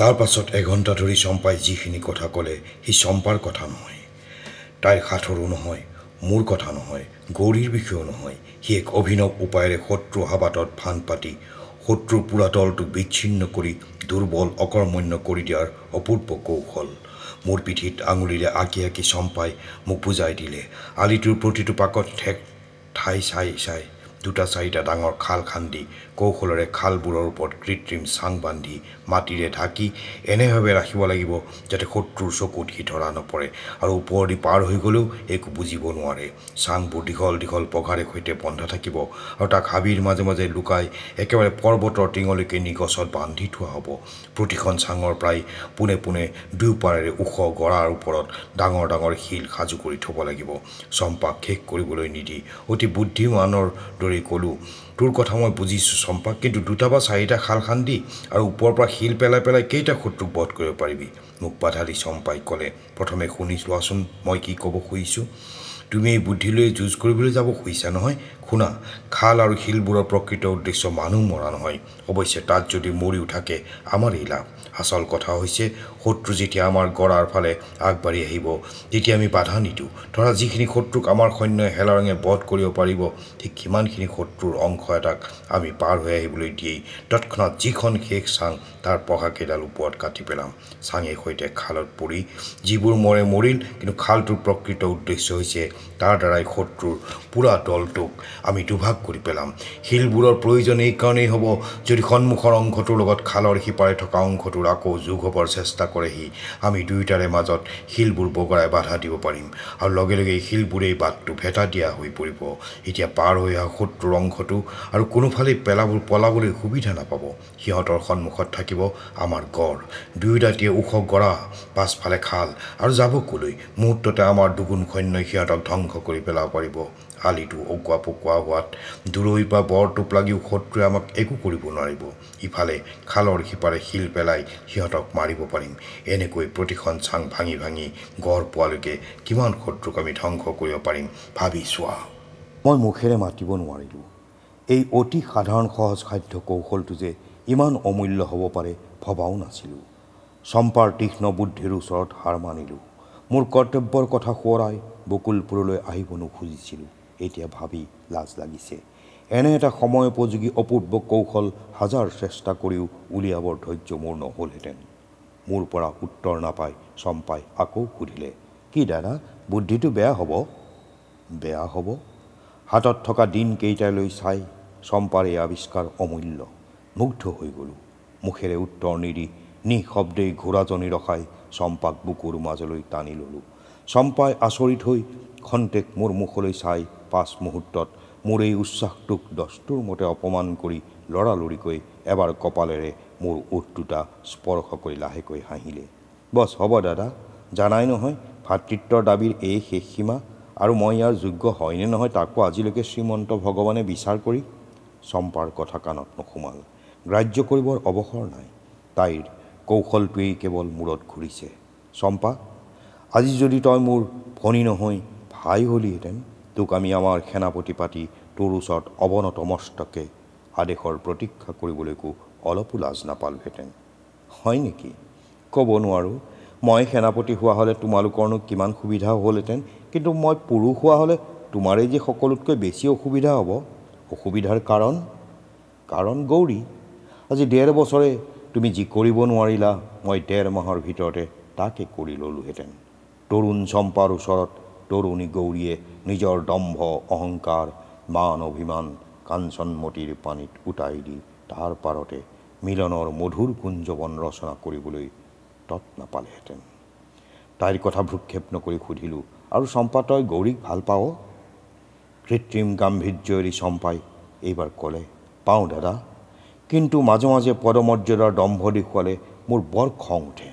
তাৰ পাছত এঘণ্টা ধৰি চম্পাই যিখিনি কথা ক'লে সি চম্পাৰ কথা নহয় তাইৰ সাঁথৰো নহয় মোৰ কথা নহয় গৌৰীৰ বিষয়েও নহয় সি এক অভিনৱ উপায়েৰে শত্ৰু হাবাটত ফান পাতি শত্ৰুৰ পুৰা দলটো বিচ্ছিন্ন কৰি দুৰ্বল অকৰ্মণ্য কৰি দিয়াৰ অপূৰ্ব কৌশল মোৰ পিঠিত আঙুলিৰে আঁকি আঁকি চম্পাই মোক বুজাই দিলে আলিটোৰ প্ৰতিটো পাকত ঠেক ঠাই চাই চাই দুটা চাৰিটা ডাঙৰ খাল খান্দি কৌশলেৰে খালবোৰৰ ওপৰত কৃত্ৰিম চাং বান্ধি মাটিৰে ঢাকি এনেভাৱে ৰাখিব লাগিব যাতে শত্ৰুৰ চকুত সি ধৰা নপৰে আৰু ওপৰ পাৰ হৈ গ'লেও একো বুজিব নোৱাৰে চাংবোৰ দীঘল দীঘল পঘাৰে সৈতে বন্ধ থাকিব আৰু তাক হাবিৰ মাজে মাজে লুকাই একেবাৰে পৰ্বতৰ টিঙলৈকে নি গছত বান্ধি থোৱা হ'ব প্ৰতিখন চাঙৰ প্ৰায় পোনে পোনে দুয়োপাৰেৰে ওখ গৰাৰ ওপৰত ডাঙৰ ডাঙৰ শিল সাজু কৰি থ'ব লাগিব চম্পাক শেষ কৰিবলৈ নিদি অতি বুদ্ধিমানৰ দৰেই ক'লোঁ তোৰ কথা মই বুজিছোঁ চম্পাক কিন্তু দুটা বা চাৰিটা শাল খান্দি আৰু ওপৰৰ পৰা শিল পেলাই পেলাই কেইটা শত্ৰুক বধ কৰিব পাৰিবি মোক বাধা দি চম্পাই ক'লে প্ৰথমে শুনি চোৱাচোন মই কি ক'ব খুজিছোঁ তুমি এই বুদ্ধিলৈ যুঁজ কৰিবলৈ যাব খুজিছা নহয় শুনা খাল আৰু শিলবোৰৰ প্ৰকৃত উদ্দেশ্য মানুহ মৰা নহয় অৱশ্যে তাত যদি মৰিও থাকে আমাৰেই লাভ আচল কথা হৈছে শত্ৰু যেতিয়া আমাৰ গড়াৰ ফালে আগবাঢ়ি আহিব তেতিয়া আমি বাধা নিদিওঁ ধৰা যিখিনি শত্ৰুক আমাৰ সৈন্যই হেলাৰঙে বধ কৰিব পাৰিব ঠিক সিমানখিনি শত্ৰুৰ অংশ এটাক আমি পাৰ হৈ আহিবলৈ দিয়েই তৎক্ষণাত যিখন শেষ চাং তাৰ পঘাকেইডাল ওপৰত কাটি পেলাম চাঙে সৈতে খালত পৰি যিবোৰ মৰে মৰিল কিন্তু খালটোৰ প্ৰকৃত উদ্দেশ্য হৈছে তাৰ দ্বাৰাই শত্ৰুৰ পূৰা দলটোক আমি দুভাগ কৰি পেলাম শিলবোৰৰ প্ৰয়োজন এইকাৰণেই হ'ব যদি সন্মুখৰ অংশটোৰ লগত খালৰ সিপাৰে থকা অংশটোৰ আকৌ যোগ হ'বৰ চেষ্টা কৰেহি আমি দুয়োটাৰে মাজত শিলবোৰ বগৰাই বাধা দিব পাৰিম আৰু লগে লগে এই শিলবোৰেই বাটটো ভেটা দিয়া হৈ পৰিব এতিয়া পাৰ হৈ অহা শত্ৰুৰ অংশটো আৰু কোনোফালেই পেলাবোৰ পলাবলৈ সুবিধা নাপাব সিহঁতৰ সন্মুখত থাকিব আমাৰ গড় দুয়োটাতিয়ে ওখ গৰা পাছফালে খাল আৰু যাব কলৈ মুহূৰ্ততে আমাৰ দুগুণ সৈন্যই সিহঁতক ধ্বংস কৰি পেলাব পাৰিব আলিটো অকোৱা পকোৱা হোৱাত দূৰৈৰ পৰা বৰ টোপ লাগি শত্ৰুৱে আমাক একো কৰিব নোৱাৰিব ইফালে খালৰ সিপাৰে শিল পেলাই সিহঁতক মাৰিব পাৰিম এনেকৈ প্ৰতিখন চাং ভাঙি ভাঙি গড় পোৱালৈকে কিমান শত্ৰুক আমি ধ্বংস কৰিব পাৰিম ভাবি চোৱা মই মুখেৰে মাতিব নোৱাৰিলোঁ এই অতি সাধাৰণ সহজ সাধ্য কৌশলটো যে ইমান অমূল্য হ'ব পাৰে ভবাও নাছিলোঁ চম্পাৰ তীক্ষ্ণ বুদ্ধিৰ ওচৰত হাৰ মানিলোঁ মোৰ কৰ্তব্যৰ কথা সোঁৱৰাই বকুলপুৰলৈ আহিব নোখোজিছিলোঁ এতিয়া ভাবি লাজ লাগিছে এনে এটা সময় উপযোগী অপূৰ্ব কৌশল হাজাৰ চেষ্টা কৰিও উলিয়াবৰ ধৈৰ্য মোৰ নহ'লহেঁতেন মোৰ পৰা উত্তৰ নাপাই চম্পাই আকৌ সুধিলে কি দাদা বুদ্ধিটো বেয়া হ'ব বেয়া হ'ব হাতত থকা দিনকেইটালৈ চাই চম্পাৰ এই আৱিষ্কাৰ অমূল্য মুগ্ধ হৈ গ'লোঁ মুখেৰে উত্তৰ নিদি নিঃশব্দেই ঘোঁৰাজনি ৰখাই চম্পাক বুকুৰ মাজলৈ টানি ল'লোঁ চম্পাই আচৰিত হৈ খন্তেক মোৰ মুখলৈ চাই পাঁচ মুহূৰ্তত মোৰ এই উচ্ছ্বাসটোক দস্তুৰ মতে অপমান কৰি লৰালৰিকৈ এবাৰ কপালেৰে মোৰ দুটা স্পৰ্শ কৰি লাহেকৈ হাঁহিলে বছ হ'ব দাদা জানাই নহয় ভাতৃত্বৰ দাবীৰ এই শেষ সীমা আৰু মই ইয়াৰ যোগ্য হয়নে নহয় তাকো আজিলৈকে শ্ৰীমন্ত ভগৱানে বিচাৰ কৰি চম্পাৰ কথা কাণত নোসোমাল গ্ৰাহ্য কৰিবৰ অৱসৰ নাই তাইৰ কৌশলটোৱেই কেৱল মূৰত ঘূৰিছে চম্পা আজি যদি তই মোৰ ভনী নহয় ভাই হ'লিহেঁতেন তোক আমি আমাৰ সেনাপতি পাতি তোৰ ওচৰত অৱনত মস্তকে আদেশৰ প্ৰতীক্ষা কৰিবলৈকো অলপো লাজ নাপালোহেঁতেন হয় নেকি ক'ব নোৱাৰোঁ মই সেনাপতি হোৱা হ'লে তোমালোকৰনো কিমান সুবিধা হ'লহেঁতেন কিন্তু মই পুৰুষ হোৱা হ'লে তোমাৰেই যে সকলোতকৈ বেছি অসুবিধা হ'ব অসুবিধাৰ কাৰণ কাৰণ গৌৰী আজি ডেৰ বছৰে তুমি যি কৰিব নোৱাৰিলা মই ডেৰ মাহৰ ভিতৰতে তাকে কৰি ল'লোহেঁতেন তৰুণ চম্পাৰ ওচৰত তরুণী গৌরিয়ে নিজের দম্ভ অহংকার মান অভিমান কাঞ্চনমতির পানীত উটাই দি তার পারতে মিলনের মধুর কুঞ্জবন রচনা করবলে তৎন পালেহেন তাইর কথা ভ্রুক্ষেপ নকি সুধিল আর চম্পা তই গৌরীক ভাল পাও কৃত্রিম গাম্ভীর্যরী চম্পাই এইবার কলে পাও দাদা কিন্তু মাঝে মাঝে পদমর্যাদার দম্ভ দেখালে মোর বর খং উঠে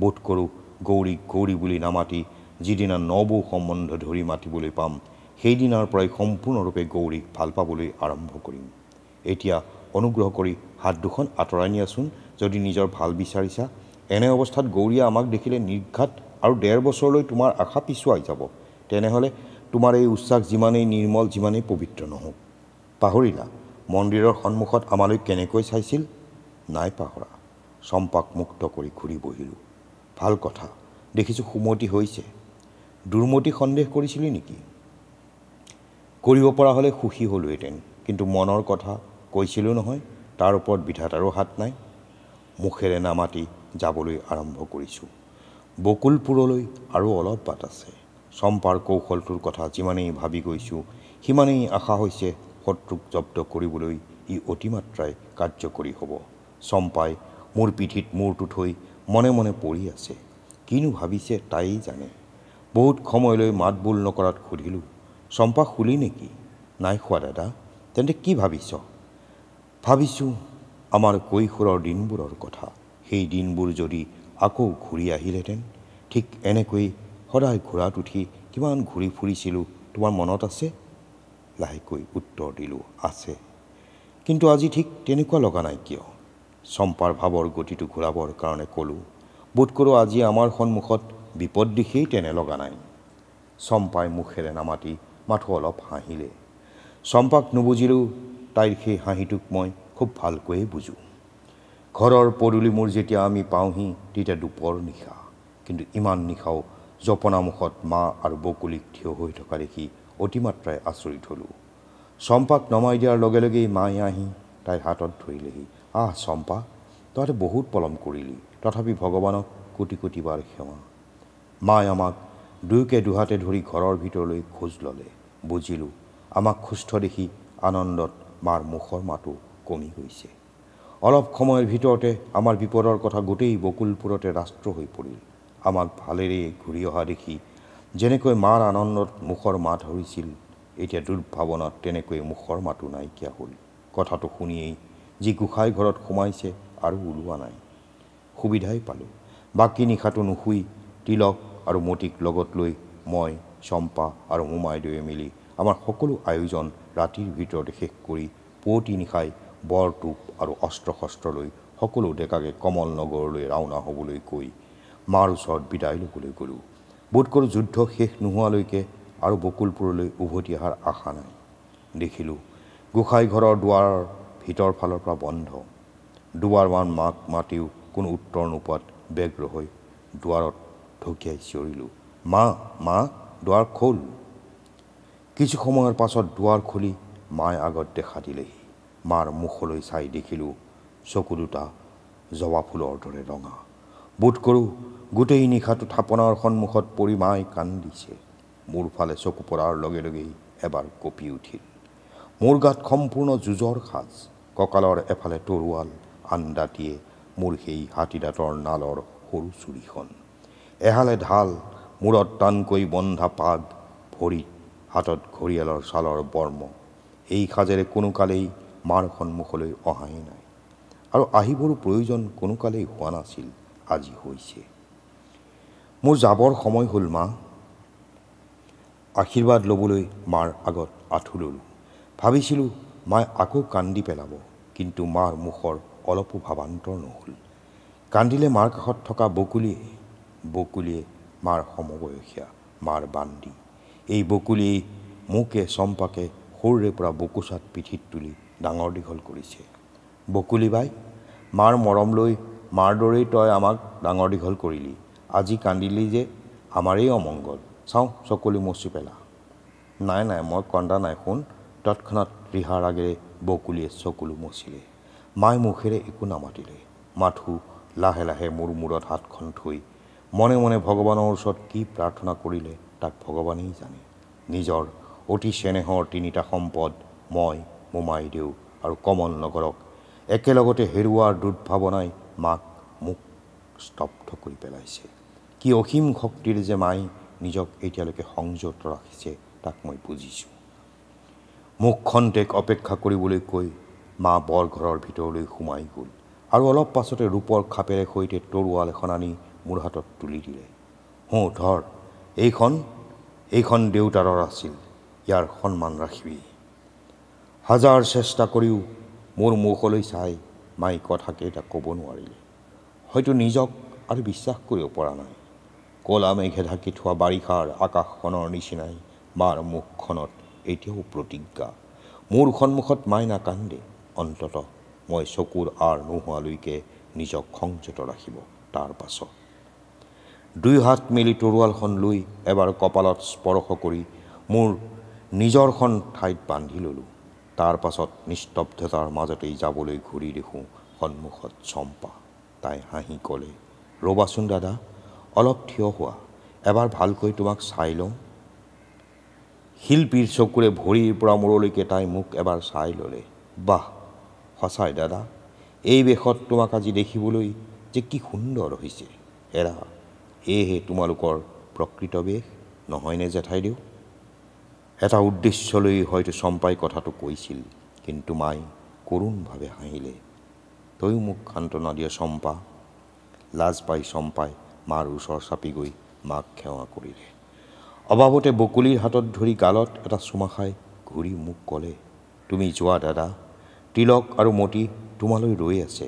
বোধ করু গৌরীক গৌরী বলে নামাটি যিদিনা নবৌ সম্বন্ধ ধৰি মাতিবলৈ পাম সেইদিনাৰ পৰাই সম্পূৰ্ণৰূপে গৌৰীক ভাল পাবলৈ আৰম্ভ কৰিম এতিয়া অনুগ্ৰহ কৰি হাত দুখন আঁতৰাই নিয়াচোন যদি নিজৰ ভাল বিচাৰিছা এনে অৱস্থাত গৌৰীয়ে আমাক দেখিলে নিৰ্ঘাত আৰু ডেৰ বছৰলৈ তোমাৰ আশা পিছুৱাই যাব তেনেহ'লে তোমাৰ এই উচ্ছাস যিমানেই নিৰ্মল যিমানেই পবিত্ৰ নহওক পাহৰিলা মন্দিৰৰ সন্মুখত আমালৈ কেনেকৈ চাইছিল নাই পাহৰা চম্পাক মুক্ত কৰি ঘূৰি বহিলোঁ ভাল কথা দেখিছোঁ সুমতি হৈছে দুৰ্মতি সন্দেহ কৰিছিলি নেকি কৰিব পৰা হ'লে সুখী হ'লোহেঁতেন কিন্তু মনৰ কথা কৈছিলোঁ নহয় তাৰ ওপৰত বিধাতাৰো হাত নাই মুখেৰে নামাতি যাবলৈ আৰম্ভ কৰিছোঁ বকুলপুৰলৈ আৰু অলপ বাট আছে চম্পাৰ কৌশলটোৰ কথা যিমানেই ভাবি গৈছোঁ সিমানেই আশা হৈছে শত্ৰুক জব্দ কৰিবলৈ ই অতিমাত্ৰাই কাৰ্যকৰী হ'ব চম্পাই মোৰ পিঠিত মূৰটো থৈ মনে মনে পৰি আছে কিনো ভাবিছে তাই জানে বহুত সময়লৈ মাত বোল নকৰাত সুধিলোঁ চম্পা শুলি নেকি নাই খোৱা দাদা তেন্তে কি ভাবিছ ভাবিছোঁ আমাৰ কৈশোৰৰ দিনবোৰৰ কথা সেই দিনবোৰ যদি আকৌ ঘূৰি আহিলেহেঁতেন ঠিক এনেকৈ সদায় ঘোঁৰাত উঠি কিমান ঘূৰি ফুৰিছিলোঁ তোমাৰ মনত আছে লাহেকৈ উত্তৰ দিলোঁ আছে কিন্তু আজি ঠিক তেনেকুৱা লগা নাই কিয় চম্পাৰ ভাৱৰ গতিটো ঘূৰাবৰ কাৰণে ক'লোঁ বোধ কৰোঁ আজি আমাৰ সন্মুখত বিপদ দিশেই তেনে লগা নাই চম্পাই মুখেৰে নামাতি মাথো অলপ হাঁহিলে চম্পাক নুবুজিলেও তাইৰ সেই হাঁহিটোক মই খুব ভালকৈয়ে বুজোঁ ঘৰৰ পদূলি মোৰ যেতিয়া আমি পাওঁহি তেতিয়া দুপৰ নিশা কিন্তু ইমান নিশাও জপনা মুখত মা আৰু বকুলিক থিয় হৈ থকা দেখি অতিমাত্ৰাই আচৰিত হ'লোঁ চম্পাক নমাই দিয়াৰ লগে লগেই মায়ে আহি তাইৰ হাতত ধৰিলেহি আহ চম্পা তহঁতে বহুত পলম কৰিলি তথাপি ভগৱানক কোটি কোটিবাৰ সেৱা মায়ে আমাক দুয়োকে দুহাতে ধৰি ঘৰৰ ভিতৰলৈ খোজ ল'লে বুজিলোঁ আমাক সুস্থ দেখি আনন্দত মাৰ মুখৰ মাতো কমি গৈছে অলপ সময়ৰ ভিতৰতে আমাৰ বিপদৰ কথা গোটেই বকুলপুৰতে ৰাষ্ট্ৰ হৈ পৰিল আমাক ভালেৰে ঘূৰি অহা দেখি যেনেকৈ মাৰ আনন্দত মুখৰ মাত হৈছিল এতিয়া দুৰ্ভাৱনাত তেনেকৈ মুখৰ মাতো নাইকিয়া হ'ল কথাটো শুনিয়েই যি গোঁসাই ঘৰত সোমাইছে আৰু ওলোৱা নাই সুবিধাই পালোঁ বাকী নিশাটো নুশুই তিলক আৰু মতিক লগত লৈ মই চম্পা আৰু হোমাইদেৱে মিলি আমাৰ সকলো আয়োজন ৰাতিৰ ভিতৰতে শেষ কৰি পুৱতি নিশাই বৰটোপ আৰু অস্ত্ৰ শস্ত্ৰ লৈ সকলো ডেকাকে কমল নগৰলৈ ৰাওনা হ'বলৈ কৈ মাৰ ওচৰত বিদায় ল'বলৈ গ'লোঁ বোধ কৰোঁ যুদ্ধ শেষ নোহোৱালৈকে আৰু বকুলপুৰলৈ উভতি অহাৰ আশা নাই দেখিলোঁ গোসাঁইঘৰৰ দুৱাৰৰ ভিতৰ ফালৰ পৰা বন্ধ দুৱাৰমান মাক মাতিও কোনো উত্তৰ নোপোৱাত ব্যগ্ৰ হৈ দুৱাৰত ঢকিয়াই চিঞৰিলোঁ মা মা দুৱাৰ খোল কিছু সময়ৰ পাছত দুৱাৰ খুলি মায়ে আগত দেখা দিলেহি মাৰ মুখলৈ চাই দেখিলোঁ চকু দুটা জবা ফুলৰ দৰে ৰঙা বোধ কৰোঁ গোটেই নিশাটো থাপনাৰ সন্মুখত পৰি মায়ে কান্দিছে মোৰ ফালে চকু পৰাৰ লগে লগেই এবাৰ কঁপি উঠিল মোৰ গাত সম্পূৰ্ণ যুঁজৰ সাজ কঁকালৰ এফালে তৰোৱাল আন দাঁতিয়ে মোৰ সেই হাতী দাঁতৰ নালৰ সৰু চুৰিখন এহালে ঢাল মূৰত টানকৈ বন্ধা পাগ ভৰিত হাতত ঘৰিয়ালৰ ছালৰ বৰ্ম এই সাজেৰে কোনো কালেই মাৰ সন্মুখলৈ অহাই নাই আৰু আহিবৰো প্ৰয়োজন কোনো কালেই হোৱা নাছিল আজি হৈছে মোৰ যাবৰ সময় হ'ল মা আশীৰ্বাদ ল'বলৈ মাৰ আগত আঁঠু ল'লোঁ ভাবিছিলোঁ মায়ে আকৌ কান্দি পেলাব কিন্তু মাৰ মুখৰ অলপো ভাৱান্তৰ নহ'ল কান্দিলে মাৰ কাষত থকা বকুলীয়ে বকুলিয়ে মাৰ সমবয়সীয়া মাৰ বান্দি এই বকুলিয়েই মোকে চম্পাকে সৰুৰে পৰা বকুচাত পিঠিত তুলি ডাঙৰ দীঘল কৰিছে বকুলি বাই মাৰ মৰম লৈ মাৰ দৰেই তই আমাক ডাঙৰ দীঘল কৰিলি আজি কান্দিলি যে আমাৰেই অমংগল চাওঁ চকুলি মচি পেলা নাই নাই মই কন্দা নাই শুন তৎক্ষণাত ৰিহাৰ আগেৰে বকুলিয়ে চকুলো মচিলে মায়ে মুখেৰে একো নামাতিলে মাথো লাহে লাহে মোৰ মূৰত হাতখন থৈ মনে মনে ভগৱানৰ ওচৰত কি প্ৰাৰ্থনা কৰিলে তাক ভগৱানেই জানে নিজৰ অতি চেনেহৰ তিনিটা সম্পদ মই মোমাইদেউ আৰু কমল নগৰক একেলগতে হেৰুওৱাৰ দুৰ্ভাৱনাই মাক মোক স্তব্ধ কৰি পেলাইছে কি অসীম শক্তিৰ যে মাই নিজক এতিয়ালৈকে সংযত ৰাখিছে তাক মই বুজিছোঁ মোক খন্তেক অপেক্ষা কৰিবলৈ কৈ মা বৰঘৰৰ ভিতৰলৈ সোমাই গ'ল আৰু অলপ পাছতে ৰূপৰ খাপেৰে সৈতে তৰোৱাল এখন আনি মোৰ হাতত তুলি দিলে হো ধৰ এইখন এইখন দেউতাৰৰ আছিল ইয়াৰ সন্মান ৰাখিবি হাজাৰ চেষ্টা কৰিও মোৰ মুখলৈ চাই মাই কথাকেইটা ক'ব নোৱাৰিলে হয়তো নিজক আৰু বিশ্বাস কৰিব পৰা নাই ক'লা মেঘে ঢাকি থোৱা বাৰিষাৰ আকাশখনৰ নিচিনাই মাৰ মুখখনত এতিয়াও প্ৰতিজ্ঞা মোৰ সন্মুখত মাইনা নাকান্দে অন্ততঃ মই চকুৰ আৰ নোহোৱালৈকে নিজক সংযত ৰাখিব তাৰ পাছত দুই হাত মেলি তৰোৱালখন লৈ এবাৰ কপালত স্পৰ্শ কৰি মোৰ নিজৰখন ঠাইত বান্ধি ল'লোঁ তাৰ পাছত নিস্তব্ধতাৰ মাজতেই যাবলৈ ঘূৰি দেখোঁ সন্মুখত চম্পা তাই হাঁহি ক'লে ৰ'বাচোন দাদা অলপ থিয় হোৱা এবাৰ ভালকৈ তোমাক চাই লওঁ শিল্পীৰ চকুৰে ভৰিৰ পৰা মূৰলৈকে তাই মোক এবাৰ চাই ল'লে বাহ সঁচাই দাদা এই বেশত তোমাক আজি দেখিবলৈ যে কি সুন্দৰ হৈছে এৰা সেয়েহে তোমালোকৰ প্ৰকৃত বেশ নহয়নে জেঠাইদেউ এটা উদ্দেশ্য লৈ হয়তো চম্পাই কথাটো কৈছিল কিন্তু মাই কৰুণভাৱে হাঁহিলে তয়ো মোক সান্তনা দিয়ে চম্পা লাজ পাই চম্পাই মাৰ ওচৰ চাপি গৈ মাক সেৱা কৰিলে অবাবতে বকুলিৰ হাতত ধৰি গালত এটা চুমা খাই ঘূৰি মোক ক'লে তুমি যোৱা দাদা তিলক আৰু মতি তোমালৈ ৰৈ আছে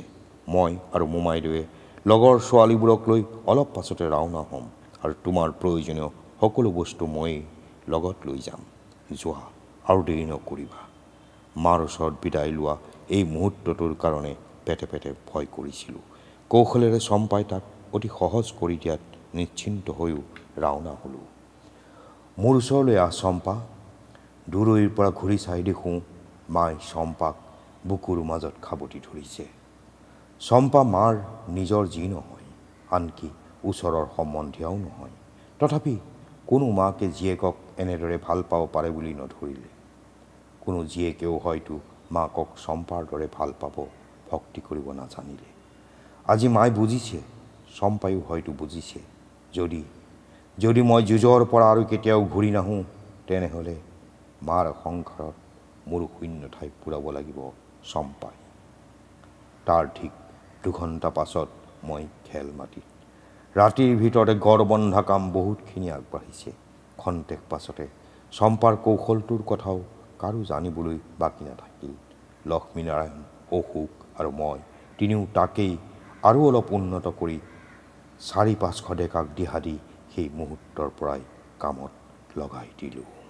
মই আৰু মোমাইদেৱে লগৰ ছোৱালীবোৰক লৈ অলপ পাছতে ৰাওনা হ'ম আৰু তোমাৰ প্ৰয়োজনীয় সকলো বস্তু মই লগত লৈ যাম যোৱা আৰু দেৰি নকৰিবা মাৰ ওচৰত বিদায় লোৱা এই মুহূৰ্তটোৰ কাৰণে পেটে পেটে ভয় কৰিছিলোঁ কৌশলেৰে চম্পাই তাক অতি সহজ কৰি দিয়াত নিশ্চিন্ত হৈও ৰাওনা হ'লোঁ মোৰ ওচৰলৈ আহ চম্পা দূৰৈৰ পৰা ঘূৰি চাই দেখোঁ মাই চম্পাক বুকুৰ মাজত খাবটি ধৰিছে চম্পা মাৰ নিজৰ যি নহয় আনকি ওচৰৰ সম্বন্ধীয়াও নহয় তথাপি কোনো মাকে জীয়েকক এনেদৰে ভাল পাব পাৰে বুলি নধৰিলে কোনো জীয়েকেও হয়তো মাকক চম্পাৰ দৰে ভাল পাব ভক্তি কৰিব নাজানিলে আজি মাই বুজিছে চম্পায়ো হয়তো বুজিছে যদি যদি মই যুঁজৰ পৰা আৰু কেতিয়াও ঘূৰি নাহোঁ তেনেহ'লে মাৰ সংসাৰত মোৰ শূন্য ঠাই পূৰাব লাগিব চম্পাই তাৰ ঠিক দুঘণ্টা পাছত মই খেল মাতি ৰাতিৰ ভিতৰতে গড় বন্ধা কাম বহুতখিনি আগবাঢ়িছে খন্তেক পাছতে চম্পাৰ কৌশলটোৰ কথাও কাৰো জানিবলৈ বাকী নাথাকিল লক্ষ্মীনাৰায়ণ অশোক আৰু মই তিনিও তাকেই আৰু অলপ উন্নত কৰি চাৰি পাঁচশ ডেকাক দি সেই মুহূৰ্তৰ পৰাই কামত লগাই দিলোঁ